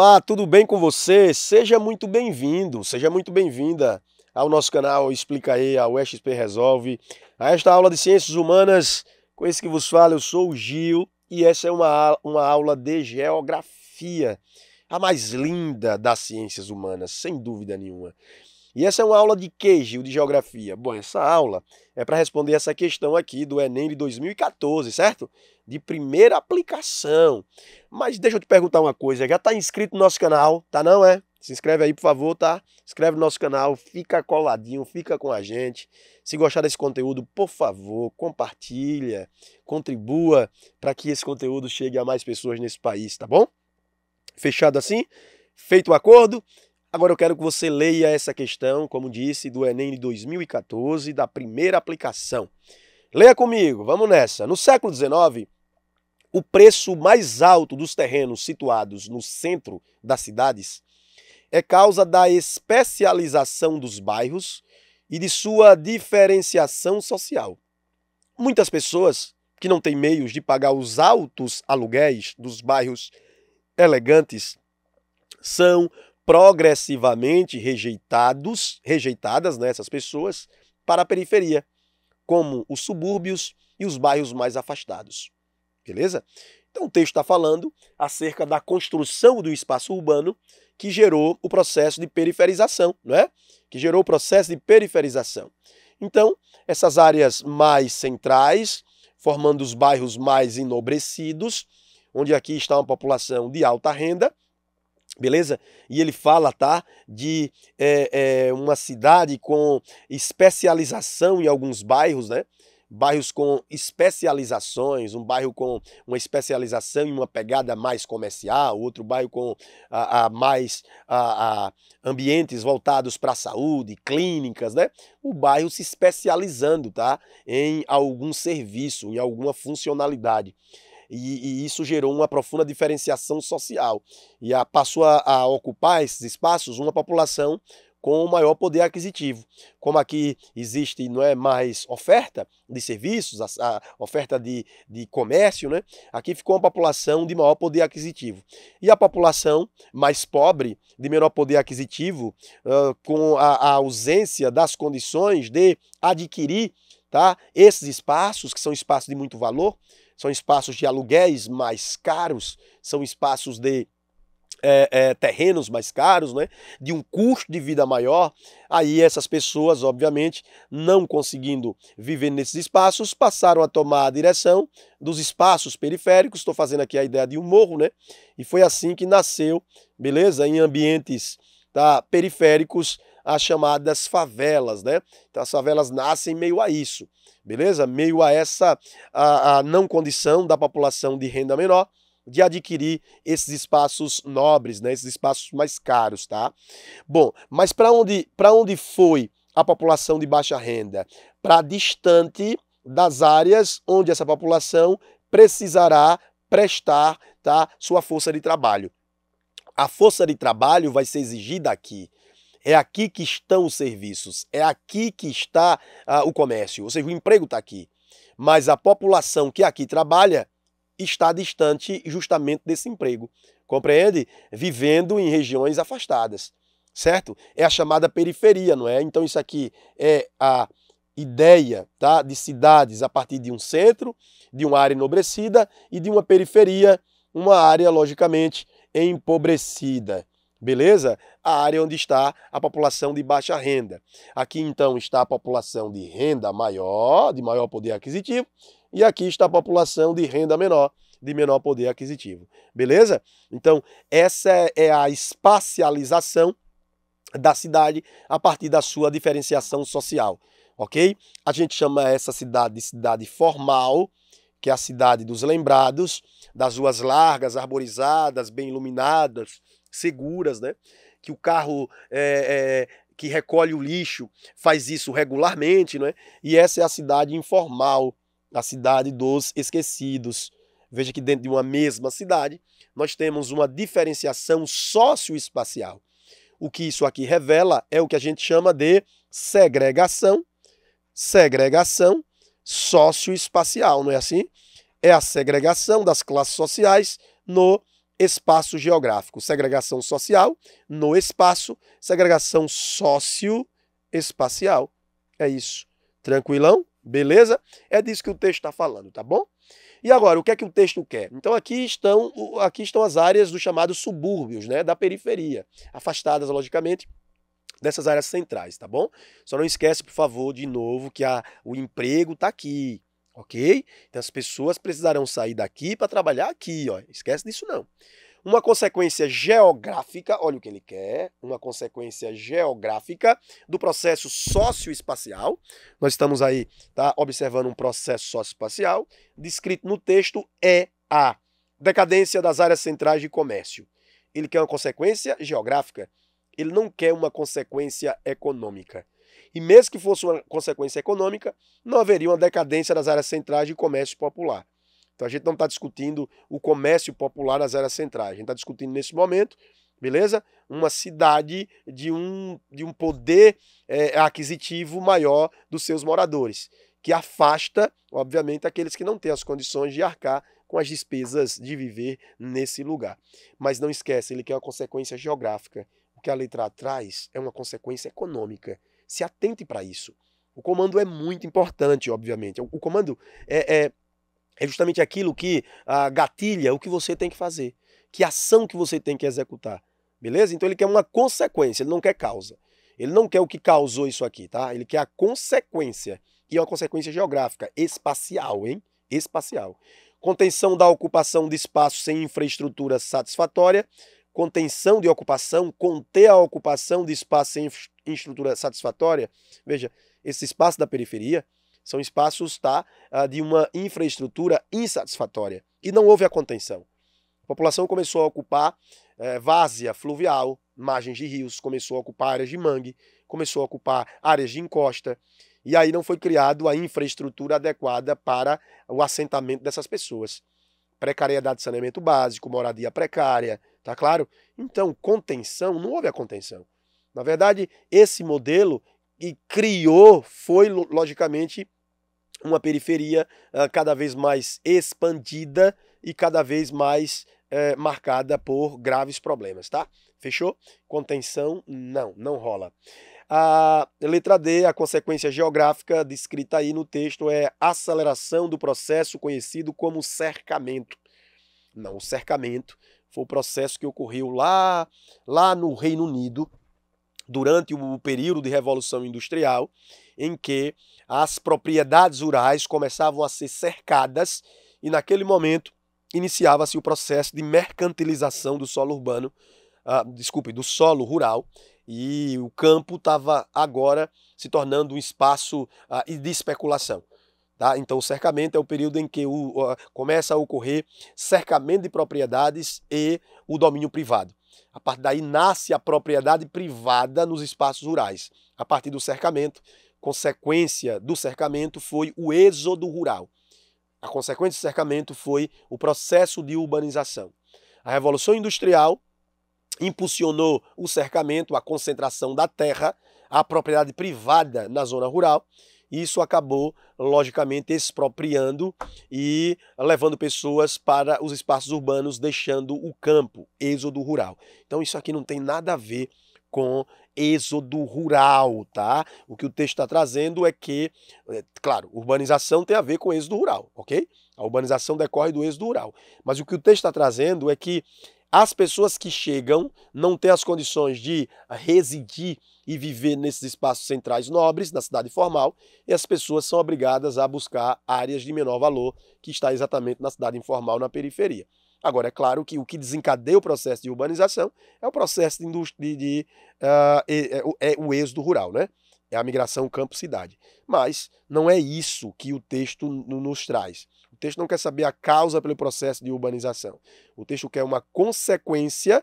Olá, tudo bem com você? Seja muito bem-vindo, seja muito bem-vinda ao nosso canal Explica aí, ao XP Resolve, a esta aula de Ciências Humanas. Com esse que vos fala, eu sou o Gil e essa é uma, uma aula de Geografia, a mais linda das ciências humanas, sem dúvida nenhuma. E essa é uma aula de que, Gil, de geografia? Bom, essa aula é para responder essa questão aqui do Enem de 2014, certo? De primeira aplicação. Mas deixa eu te perguntar uma coisa, já está inscrito no nosso canal, tá não é? Se inscreve aí, por favor, tá? inscreve no nosso canal, fica coladinho, fica com a gente. Se gostar desse conteúdo, por favor, compartilha, contribua para que esse conteúdo chegue a mais pessoas nesse país, tá bom? Fechado assim? Feito o acordo? Agora eu quero que você leia essa questão, como disse, do Enem de 2014, da primeira aplicação. Leia comigo, vamos nessa. No século XIX, o preço mais alto dos terrenos situados no centro das cidades é causa da especialização dos bairros e de sua diferenciação social. Muitas pessoas que não têm meios de pagar os altos aluguéis dos bairros elegantes são progressivamente rejeitados, rejeitadas né, essas pessoas para a periferia, como os subúrbios e os bairros mais afastados. Beleza? Então o texto está falando acerca da construção do espaço urbano que gerou o processo de periferização, não é? Que gerou o processo de periferização. Então, essas áreas mais centrais, formando os bairros mais enobrecidos, onde aqui está uma população de alta renda, Beleza? E ele fala, tá? De é, é, uma cidade com especialização em alguns bairros, né? Bairros com especializações, um bairro com uma especialização em uma pegada mais comercial, outro bairro com a, a mais a, a ambientes voltados para a saúde, clínicas, né? O bairro se especializando, tá? Em algum serviço, em alguma funcionalidade. E, e, isso gerou uma profunda diferenciação social. E a, passou a, a ocupar esses espaços uma população com maior poder aquisitivo. Como aqui existe não é mais oferta de serviços, a, a, oferta de, de comércio, né? aqui ficou uma população de maior poder aquisitivo. E a população mais pobre, de menor poder aquisitivo, uh, com a, a ausência das condições de adquirir tá, esses espaços, que são espaços de muito valor, são espaços de aluguéis mais caros, são espaços de é, é, terrenos mais caros, né? de um custo de vida maior, aí essas pessoas, obviamente, não conseguindo viver nesses espaços, passaram a tomar a direção dos espaços periféricos. Estou fazendo aqui a ideia de um morro, né? E foi assim que nasceu, beleza? Em ambientes tá, periféricos as chamadas favelas, né? Então as favelas nascem meio a isso, beleza? Meio a essa a, a não condição da população de renda menor de adquirir esses espaços nobres, né? Esses espaços mais caros, tá? Bom, mas para onde para onde foi a população de baixa renda? Para distante das áreas onde essa população precisará prestar tá, sua força de trabalho. A força de trabalho vai ser exigida aqui. É aqui que estão os serviços, é aqui que está ah, o comércio, ou seja, o emprego está aqui. Mas a população que aqui trabalha está distante justamente desse emprego, compreende? Vivendo em regiões afastadas, certo? É a chamada periferia, não é? Então isso aqui é a ideia tá, de cidades a partir de um centro, de uma área enobrecida e de uma periferia, uma área, logicamente, empobrecida beleza? A área onde está a população de baixa renda. Aqui então está a população de renda maior, de maior poder aquisitivo, e aqui está a população de renda menor, de menor poder aquisitivo. Beleza? Então, essa é a espacialização da cidade a partir da sua diferenciação social, ok? A gente chama essa cidade de cidade formal, que é a cidade dos lembrados, das ruas largas, arborizadas, bem iluminadas, seguras, né? Que o carro é, é, que recolhe o lixo faz isso regularmente, né? E essa é a cidade informal, a cidade dos esquecidos. Veja que dentro de uma mesma cidade nós temos uma diferenciação socioespacial. O que isso aqui revela é o que a gente chama de segregação, segregação socioespacial, não é assim? É a segregação das classes sociais no espaço geográfico, segregação social no espaço, segregação socioespacial. É isso. Tranquilão? Beleza? É disso que o texto está falando, tá bom? E agora, o que é que o texto quer? Então aqui estão, aqui estão as áreas dos chamados subúrbios, né, da periferia, afastadas logicamente dessas áreas centrais, tá bom? Só não esquece, por favor, de novo que a, o emprego está aqui, ok? Então as pessoas precisarão sair daqui para trabalhar aqui, ó. Esquece disso não. Uma consequência geográfica, olha o que ele quer, uma consequência geográfica do processo socioespacial. Nós estamos aí, tá, observando um processo socioespacial descrito no texto é a decadência das áreas centrais de comércio. Ele quer uma consequência geográfica. Ele não quer uma consequência econômica e mesmo que fosse uma consequência econômica, não haveria uma decadência das áreas centrais de comércio popular. Então a gente não está discutindo o comércio popular nas áreas centrais, a gente está discutindo nesse momento, beleza? Uma cidade de um, de um poder é, aquisitivo maior dos seus moradores, que afasta, obviamente, aqueles que não têm as condições de arcar com as despesas de viver nesse lugar. Mas não esquece, ele quer uma consequência geográfica. O que a letra traz é uma consequência econômica. Se atente para isso. O comando é muito importante, obviamente. O, comando é, é, é, justamente aquilo que a gatilha o que você tem que fazer, que ação que você tem que executar. Beleza? Então ele quer uma consequência, ele não quer causa. Ele não quer o que causou isso aqui, tá? Ele quer a consequência. E é uma consequência geográfica, espacial, hein? Espacial. Contenção da ocupação de espaço sem infraestrutura satisfatória. Contenção de ocupação, conter a ocupação de espaço sem estrutura satisfatória, veja, esse espaço da periferia são espaços tá, ah, de uma infraestrutura insatisfatória e não houve a contenção. A população começou a ocupar é, várzea fluvial, margens de rios, começou a ocupar áreas de mangue, começou a ocupar áreas de encosta, e aí não foi criado a infraestrutura adequada para o assentamento dessas pessoas. Precariedade de saneamento básico, moradia precária, tá claro? Então, contenção, não houve a contenção. Na verdade, esse modelo que criou foi, logicamente, uma periferia uh, cada vez mais expandida e cada vez mais é, marcada por graves problemas, tá? Fechou? Contenção, não, não rola. A letra D, a consequência geográfica descrita aí no texto é aceleração do processo conhecido como cercamento. Não, o cercamento foi o processo que ocorreu lá, lá no Reino Unido, durante o período de Revolução Industrial, em que as propriedades rurais começavam a ser cercadas e, naquele momento, iniciava-se o processo de mercantilização do solo urbano, uh, desculpe, do solo rural, e o campo estava agora se tornando um espaço uh, de especulação. Tá? Então, o cercamento é o período em que o, uh, começa a ocorrer cercamento de propriedades e o domínio privado. A partir daí nasce a propriedade privada nos espaços rurais. A partir do cercamento, consequência do cercamento foi o êxodo rural. A consequência do cercamento foi o processo de urbanização. A Revolução Industrial impulsionou o cercamento, a concentração da terra, a propriedade privada na zona rural isso acabou, logicamente, expropriando e levando pessoas para os espaços urbanos, deixando o campo, êxodo rural. Então, isso aqui não tem nada a ver com êxodo rural, tá? O que o texto está trazendo é que, é, claro, urbanização tem a ver com êxodo rural, ok? A urbanização decorre do êxodo rural. Mas o que o texto está trazendo é que as pessoas que chegam não têm as condições de residir e viver nesses espaços centrais nobres, na cidade formal, e as pessoas são obrigadas a buscar áreas de menor valor, que está exatamente na cidade informal, na periferia. Agora, é claro que o que desencadeia o processo de urbanização é o processo de, de, de uh, é, é, o êxodo rural, né? É a migração campo-cidade. Mas não é isso que o texto nos traz texto não quer saber a causa pelo processo de urbanização. O texto quer uma consequência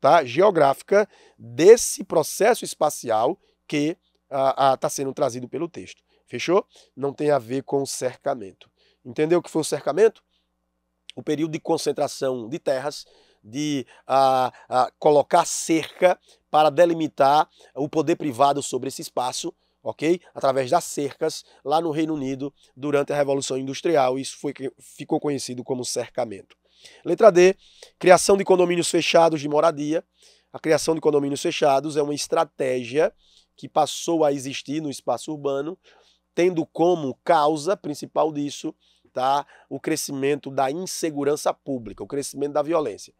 tá, geográfica desse processo espacial que está sendo trazido pelo texto. Fechou? Não tem a ver com cercamento. Entendeu o que foi o cercamento? O período de concentração de terras, de ah, ah, colocar cerca para delimitar o poder privado sobre esse espaço, ok? Através das cercas lá no Reino Unido durante a Revolução Industrial. Isso foi, ficou conhecido como cercamento. Letra D, criação de condomínios fechados de moradia. A criação de condomínios fechados é uma estratégia que passou a existir no espaço urbano, tendo como causa principal disso tá, o crescimento da insegurança pública, o crescimento da violência.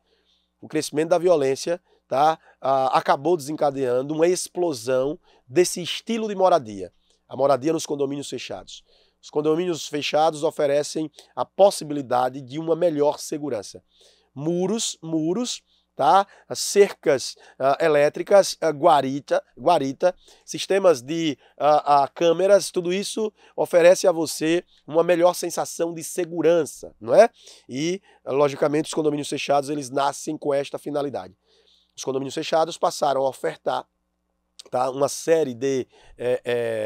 O crescimento da violência tá? Ah, acabou desencadeando uma explosão desse estilo de moradia. A moradia nos condomínios fechados. Os condomínios fechados oferecem a possibilidade de uma melhor segurança. Muros, muros, tá? cercas uh, elétricas, uh, guarita, guarita, sistemas de uh, câmeras, tudo isso oferece a você uma melhor sensação de segurança, não é? E, logicamente, os condomínios fechados, eles nascem com esta finalidade os condomínios fechados passaram a ofertar tá, uma série de é,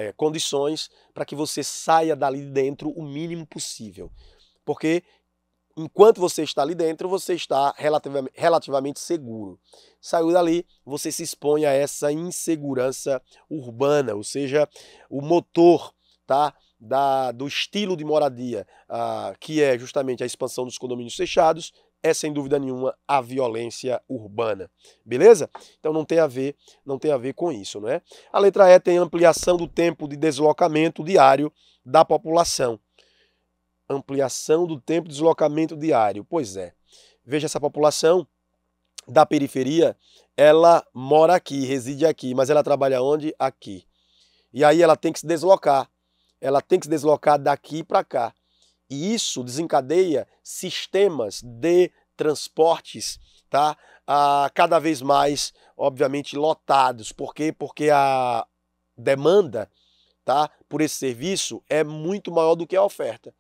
é, condições para que você saia dali dentro o mínimo possível. Porque enquanto você está ali dentro, você está relativamente, relativamente seguro. Saiu dali, você se expõe a essa insegurança urbana, ou seja, o motor tá, da, do estilo de moradia, ah, que é justamente a expansão dos condomínios fechados, é sem dúvida nenhuma a violência urbana, beleza? Então não tem a ver, não tem a ver com isso, não é? A letra E tem ampliação do tempo de deslocamento diário da população. Ampliação do tempo de deslocamento diário. Pois é. Veja essa população da periferia, ela mora aqui, reside aqui, mas ela trabalha onde? Aqui. E aí ela tem que se deslocar. Ela tem que se deslocar daqui para cá. E isso desencadeia sistemas de transportes tá? ah, cada vez mais, obviamente, lotados. Por quê? Porque a demanda tá? por esse serviço é muito maior do que a oferta.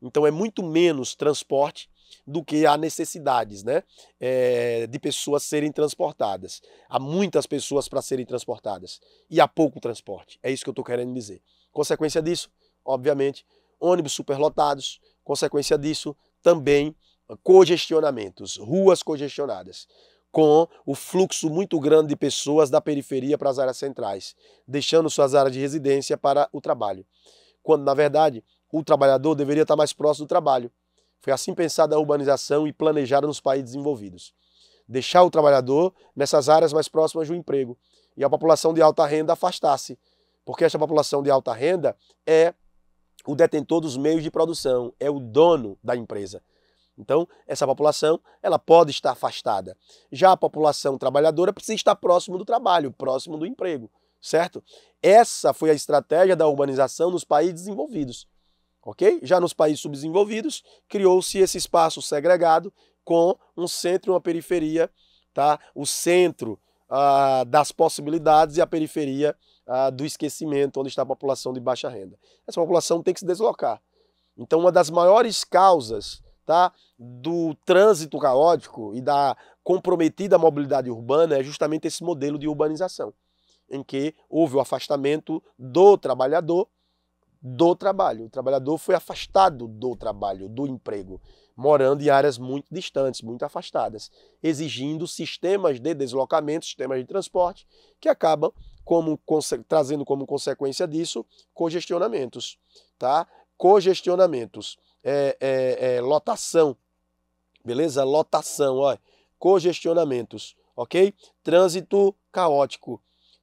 Então é muito menos transporte do que há necessidades né? É, de pessoas serem transportadas. Há muitas pessoas para serem transportadas e há pouco transporte. É isso que eu estou querendo dizer. Consequência disso, obviamente, ônibus superlotados, consequência disso, também ah, congestionamentos, ruas congestionadas, com o fluxo muito grande de pessoas da periferia para as áreas centrais, deixando suas áreas de residência para o trabalho. Quando, na verdade, o trabalhador deveria estar mais próximo do trabalho. Foi assim pensada a urbanização e planejada nos países desenvolvidos. Deixar o trabalhador nessas áreas mais próximas do emprego e a população de alta renda afastar-se, porque essa população de alta renda é o detentor dos meios de produção, é o dono da empresa. Então, essa população, ela pode estar afastada. Já a população trabalhadora precisa estar próximo do trabalho, próximo do emprego, certo? Essa foi a estratégia da urbanização nos países desenvolvidos, ok? Já nos países subdesenvolvidos, criou-se esse espaço segregado com um centro e uma periferia, tá? O centro ah, das possibilidades e a periferia ah, do esquecimento, onde está a população de baixa renda. Essa população tem que se deslocar. Então, uma das maiores causas tá, do trânsito caótico e da comprometida mobilidade urbana é justamente esse modelo de urbanização, em que houve o afastamento do trabalhador do trabalho. O trabalhador foi afastado do trabalho, do emprego, morando em áreas muito distantes, muito afastadas, exigindo sistemas de deslocamento, sistemas de transporte que acabam como, trazendo como consequência disso congestionamentos, tá? Congestionamentos, é, é, é, lotação, beleza? Lotação, ó, congestionamentos, ok? Trânsito caótico,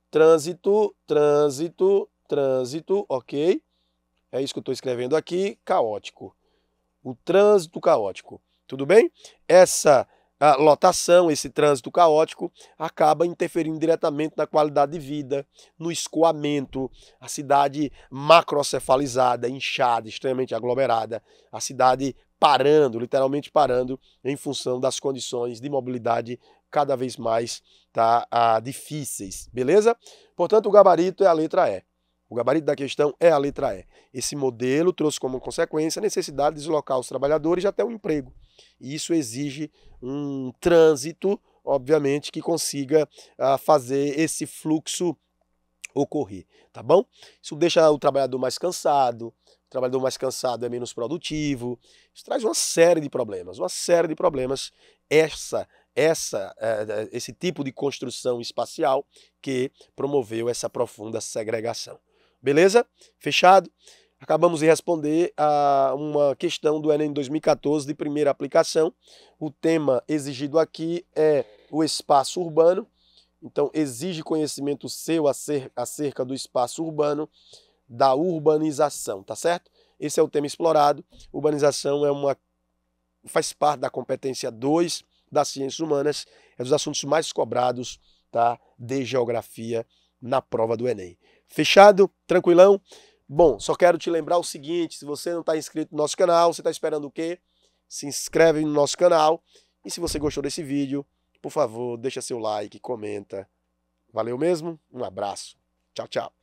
trânsito, trânsito, trânsito, ok? É isso que eu estou escrevendo aqui, caótico. O trânsito caótico, tudo bem? Essa a lotação, esse trânsito caótico, acaba interferindo diretamente na qualidade de vida, no escoamento, a cidade macrocefalizada, inchada, extremamente aglomerada, a cidade parando, literalmente parando, em função das condições de mobilidade cada vez mais tá, ah, difíceis, beleza? Portanto, o gabarito é a letra E. O gabarito da questão é a letra E. Esse modelo trouxe como consequência a necessidade de deslocar os trabalhadores até o um emprego. E isso exige um trânsito, obviamente, que consiga a ah, fazer esse fluxo ocorrer, tá bom? Isso deixa o trabalhador mais cansado, o trabalhador mais cansado é menos produtivo. Isso traz uma série de problemas, uma série de problemas. Essa, essa, eh, eh, esse tipo de construção espacial que promoveu essa profunda segregação. Beleza? Fechado? Acabamos de responder a uma questão do Enem 2014 de primeira aplicação. O tema exigido aqui é o espaço urbano. Então, exige conhecimento seu acerca do espaço urbano, da urbanização, tá certo? Esse é o tema explorado. Urbanização é uma faz parte da competência 2 das ciências humanas, é dos assuntos mais cobrados, tá? De geografia na prova do Enem. Fechado? Tranquilão? Bom, só quero te lembrar o seguinte: se você não está inscrito no nosso canal, você está esperando o quê? Se inscreve no nosso canal. E se você gostou desse vídeo, por favor, deixa seu like, comenta. Valeu mesmo, um abraço. Tchau, tchau.